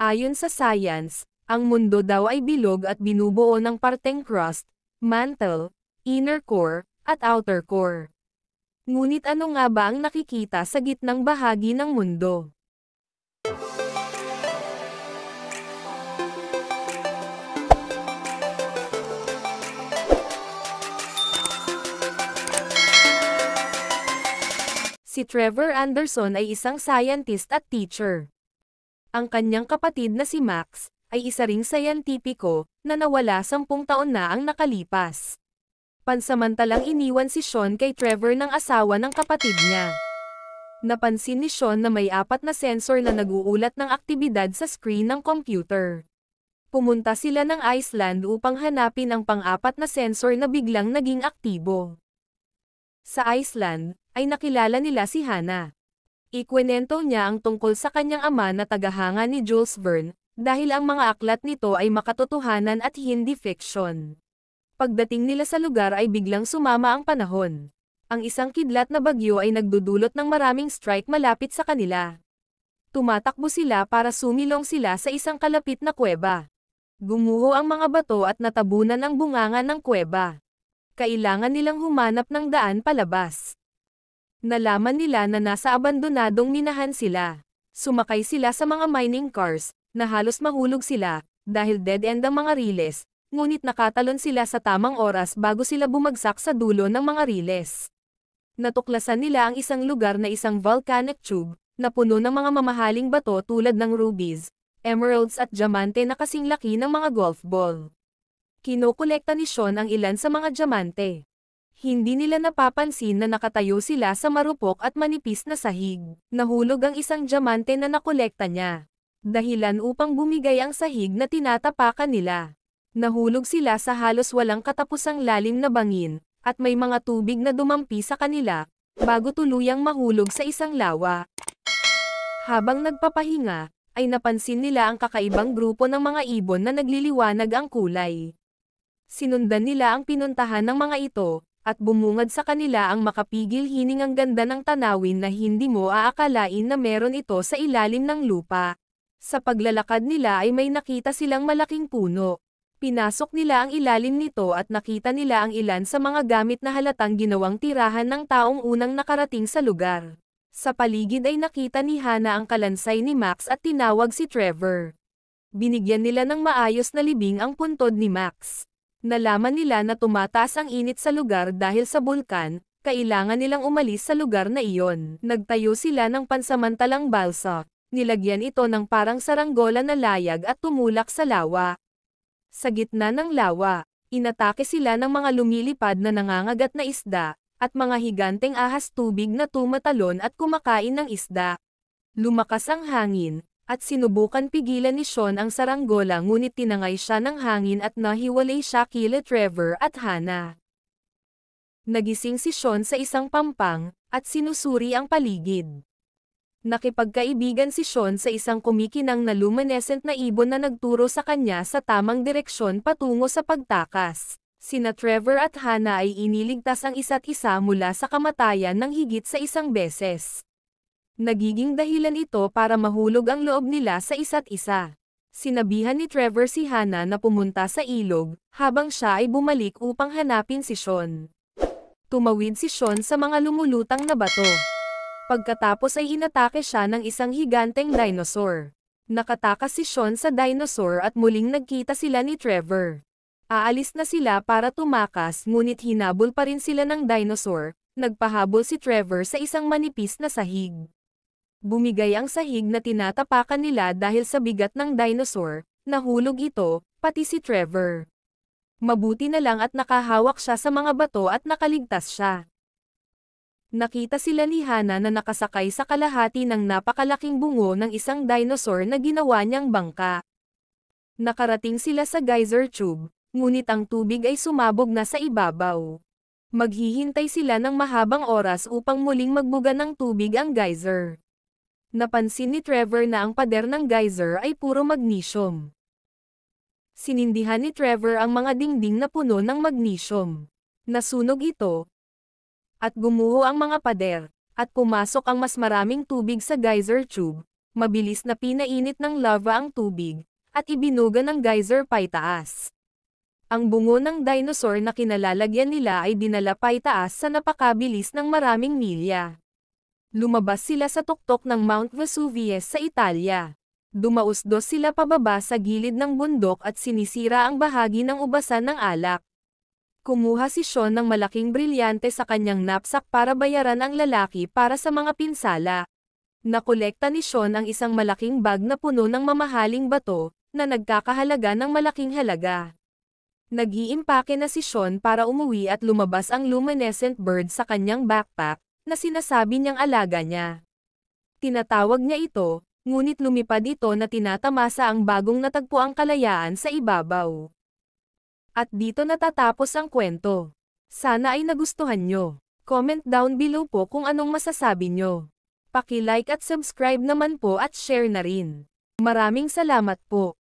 Ayon sa science, ang mundo daw ay bilog at binubuo ng parteng crust, mantle, inner core, at outer core. Ngunit ano nga ba ang nakikita sa gitnang bahagi ng mundo? Si Trevor Anderson ay isang scientist at teacher. Ang kanyang kapatid na si Max, ay isa ring sayantipiko, na nawala 10 taon na ang nakalipas. Pansamantalang iniwan si Sean kay Trevor ng asawa ng kapatid niya. Napansin ni Sean na may apat na sensor na naguulat ng aktibidad sa screen ng computer. Pumunta sila ng Iceland upang hanapin ang pang-apat na sensor na biglang naging aktibo. Sa Iceland, ay nakilala nila si Hana, Ikwento niya ang tungkol sa kanyang ama na tagahanga ni Jules Verne, dahil ang mga aklat nito ay makatotohanan at hindi fiction. Pagdating nila sa lugar ay biglang sumama ang panahon. Ang isang kidlat na bagyo ay nagdudulot ng maraming strike malapit sa kanila. Tumatakbo sila para sumilong sila sa isang kalapit na kuweba. Gumuho ang mga bato at natabunan ang bunganga ng kuweba. Kailangan nilang humanap ng daan palabas. Nalaman nila na nasa abandonadong minahan sila. Sumakay sila sa mga mining cars, na halos mahulog sila, dahil dead-end ang mga riles, ngunit nakatalon sila sa tamang oras bago sila bumagsak sa dulo ng mga riles. Natuklasan nila ang isang lugar na isang volcanic tube, na puno ng mga mamahaling bato tulad ng rubies, emeralds at diamante na kasing laki ng mga golf ball. Kinokolekta ni Sean ang ilan sa mga diamante hindi nila napapansin na nakatayo sila sa marupok at manipis na sahig. Nahulog ang isang diamante na nakolekta niya. Dahilan upang bumigay ang sahig na tinatapakan nila. Nahulog sila sa halos walang katapusang lalim na bangin, at may mga tubig na dumampi sa kanila, bago tuluyang mahulog sa isang lawa. Habang nagpapahinga, ay napansin nila ang kakaibang grupo ng mga ibon na nagliliwanag ang kulay. Sinundan nila ang pinuntahan ng mga ito, at bumungad sa kanila ang makapigil hiningang ganda ng tanawin na hindi mo aakalain na meron ito sa ilalim ng lupa. Sa paglalakad nila ay may nakita silang malaking puno. Pinasok nila ang ilalim nito at nakita nila ang ilan sa mga gamit na halatang ginawang tirahan ng taong unang nakarating sa lugar. Sa paligid ay nakita ni Hana ang kalansay ni Max at tinawag si Trevor. Binigyan nila ng maayos na libing ang puntod ni Max. Nalaman nila na tumataas ang init sa lugar dahil sa bulkan, kailangan nilang umalis sa lugar na iyon. Nagtayo sila ng pansamantalang balsa. Nilagyan ito ng parang saranggola na layag at tumulak sa lawa. Sa gitna ng lawa, inatake sila ng mga lumilipad na nangangagat na isda, at mga higanteng ahas tubig na tumatalon at kumakain ng isda. Lumakas ang hangin, at sinubukan pigilan ni Sean ang saranggola ngunit tinangay siya ng hangin at nahiwalay siya kila Trevor at Hannah. Nagising si Sean sa isang pampang, at sinusuri ang paligid. Nakipagkaibigan si Sean sa isang kumikinang na luminescent na ibon na nagturo sa kanya sa tamang direksyon patungo sa pagtakas. Sina Trevor at Hannah ay iniligtas ang isa't isa mula sa kamatayan ng higit sa isang beses. Nagiging dahilan ito para mahulog ang loob nila sa isa't isa. Sinabihan ni Trevor si Hana na pumunta sa ilog, habang siya ay bumalik upang hanapin si Sean. Tumawid si Sean sa mga lumulutang na bato. Pagkatapos ay inatake siya ng isang higanteng dinosaur. Nakatakas si Sean sa dinosaur at muling nagkita sila ni Trevor. Aalis na sila para tumakas ngunit hinabol pa rin sila ng dinosaur, nagpahabol si Trevor sa isang manipis na sahig. Bumigay ang sahig na tinatapakan nila dahil sa bigat ng dinosaur, nahulog ito, pati si Trevor. Mabuti na lang at nakahawak siya sa mga bato at nakaligtas siya. Nakita sila ni Hana na nakasakay sa kalahati ng napakalaking bungo ng isang dinosaur na ginawa niyang bangka. Nakarating sila sa geyser tube, ngunit ang tubig ay sumabog na sa ibabaw. Maghihintay sila ng mahabang oras upang muling magbuga ng tubig ang geyser. Napansin ni Trevor na ang pader ng geyser ay puro magnesium. Sinindihan ni Trevor ang mga dingding na puno ng magnesium. Nasunog ito. At gumuho ang mga pader, at pumasok ang mas maraming tubig sa geyser tube, mabilis na pinainit ng lava ang tubig, at ibinuga ng geyser paitaas. Ang bungo ng dinosaur na kinalalagyan nila ay dinala paitaas sa napakabilis ng maraming milya. Lumabas sila sa tuktok ng Mount Vesuvius sa Italia. Dumausdo sila pababa sa gilid ng bundok at sinisira ang bahagi ng ubasan ng alak. Kumuha si Sean ng malaking brilyante sa kanyang knapsack para bayaran ang lalaki para sa mga pinsala. Nakolekta ni Sean ang isang malaking bag na puno ng mamahaling bato, na nagkakahalaga ng malaking halaga. Nag-iimpake na si Sean para umuwi at lumabas ang luminescent bird sa kanyang backpack, na sinasabi niyang alaga niya. Tinatawag niya ito, ngunit lumipad ito na tinatamasa ang bagong natagpuang kalayaan sa ibabaw. At dito natatapos ang kwento. Sana ay nagustuhan nyo. Comment down below po kung anong masasabi nyo. Paki-like at subscribe naman po at share na rin. Maraming salamat po.